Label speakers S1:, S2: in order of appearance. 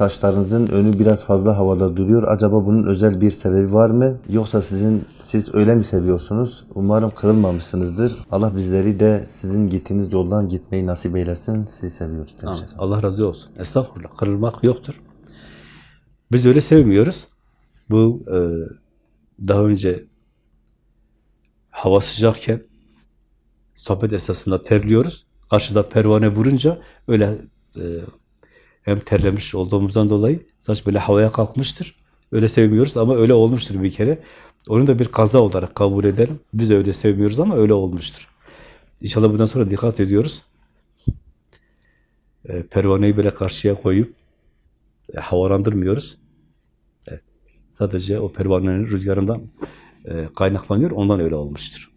S1: saçlarınızın önü biraz fazla havada duruyor. Acaba bunun özel bir sebebi var mı? Yoksa sizin siz öyle mi seviyorsunuz? Umarım kırılmamışsınızdır. Allah bizleri de sizin gittiğiniz yoldan gitmeyi nasip eylesin. Sizi seviyoruz. Tamam.
S2: Allah razı olsun. Estağfurullah. Kırılmak yoktur. Biz öyle sevmiyoruz. Bu e, daha önce hava sıcakken sohbet esasında terliyoruz. Karşıda pervane vurunca öyle e, hem terlemiş olduğumuzdan dolayı saç böyle havaya kalkmıştır. Öyle sevmiyoruz ama öyle olmuştur bir kere. Onu da bir kaza olarak kabul edelim. Biz öyle sevmiyoruz ama öyle olmuştur. İnşallah bundan sonra dikkat ediyoruz. E, pervaneyi böyle karşıya koyup e, havalandırmıyoruz. E, sadece o pervanenin rüzgarından e, kaynaklanıyor. Ondan öyle olmuştur.